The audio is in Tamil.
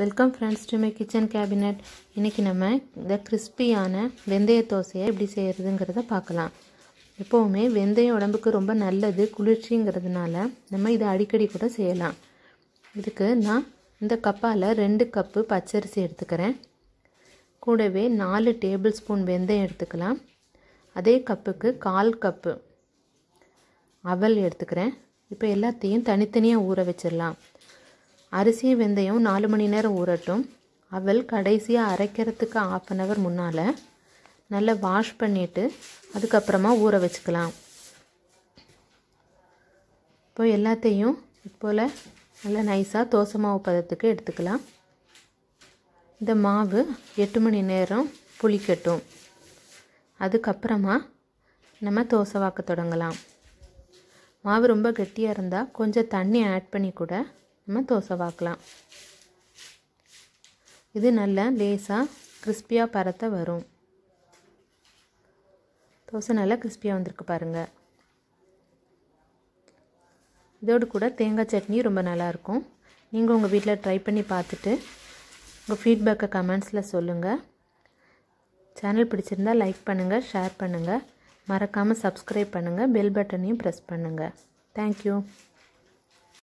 welcome friends to my kitchen cabinet இன்றைக்கி நம்ம இந்த கிறிஸ்பியான வெந்தய தோசையை எப்படி செய்கிறதுங்கிறத பார்க்கலாம் எப்போவுமே வெந்தயம் உடம்புக்கு ரொம்ப நல்லது குளிர்ச்சிங்கிறதுனால நம்ம இதை அடிக்கடி கூட செய்யலாம் இதுக்கு நான் இந்த கப்பால் ரெண்டு கப்பு பச்சரிசி எடுத்துக்கிறேன் கூடவே நாலு டேபிள் ஸ்பூன் வெந்தயம் எடுத்துக்கலாம் அதே கப்புக்கு கால் கப்பு அவல் எடுத்துக்கிறேன் இப்போ எல்லாத்தையும் தனித்தனியாக ஊற வச்சிடலாம் அரிசி வெந்தயம் நாலு மணி நேரம் ஊறட்டும் அவள் கடைசியாக அரைக்கிறதுக்கு ஆஃப் அன் ஹவர் முன்னால் நல்லா வாஷ் பண்ணிவிட்டு அதுக்கப்புறமா ஊற வச்சுக்கலாம் இப்போ எல்லாத்தையும் இப்போல் நல்லா நைஸாக தோசை மாவு பதத்துக்கு எடுத்துக்கலாம் இந்த மாவு எட்டு மணி நேரம் புளிக்கட்டும் அதுக்கப்புறமா நம்ம தோசை வாக்க தொடங்கலாம் மாவு ரொம்ப கெட்டியாக இருந்தால் கொஞ்சம் தண்ணி ஆட் பண்ணி கூட நம்ம தோசை வாக்கலாம் இது நல்லா லேசாக கிறிஸ்பியாக பரத்த வரும் தோசை நல்லா கிறிஸ்பியாக வந்திருக்கு பாருங்கள் இதோடு கூட தேங்காய் சட்னி ரொம்ப நல்லாயிருக்கும் நீங்கள் உங்கள் வீட்டில் ட்ரை பண்ணி பார்த்துட்டு உங்கள் ஃபீட்பேக்கை கமெண்ட்ஸில் சொல்லுங்கள் சேனல் பிடிச்சிருந்தால் லைக் பண்ணுங்கள் ஷேர் பண்ணுங்கள் மறக்காமல் சப்ஸ்கிரைப் பண்ணுங்கள் பெல் பட்டனையும் ப்ரெஸ் பண்ணுங்கள் தேங்க்யூ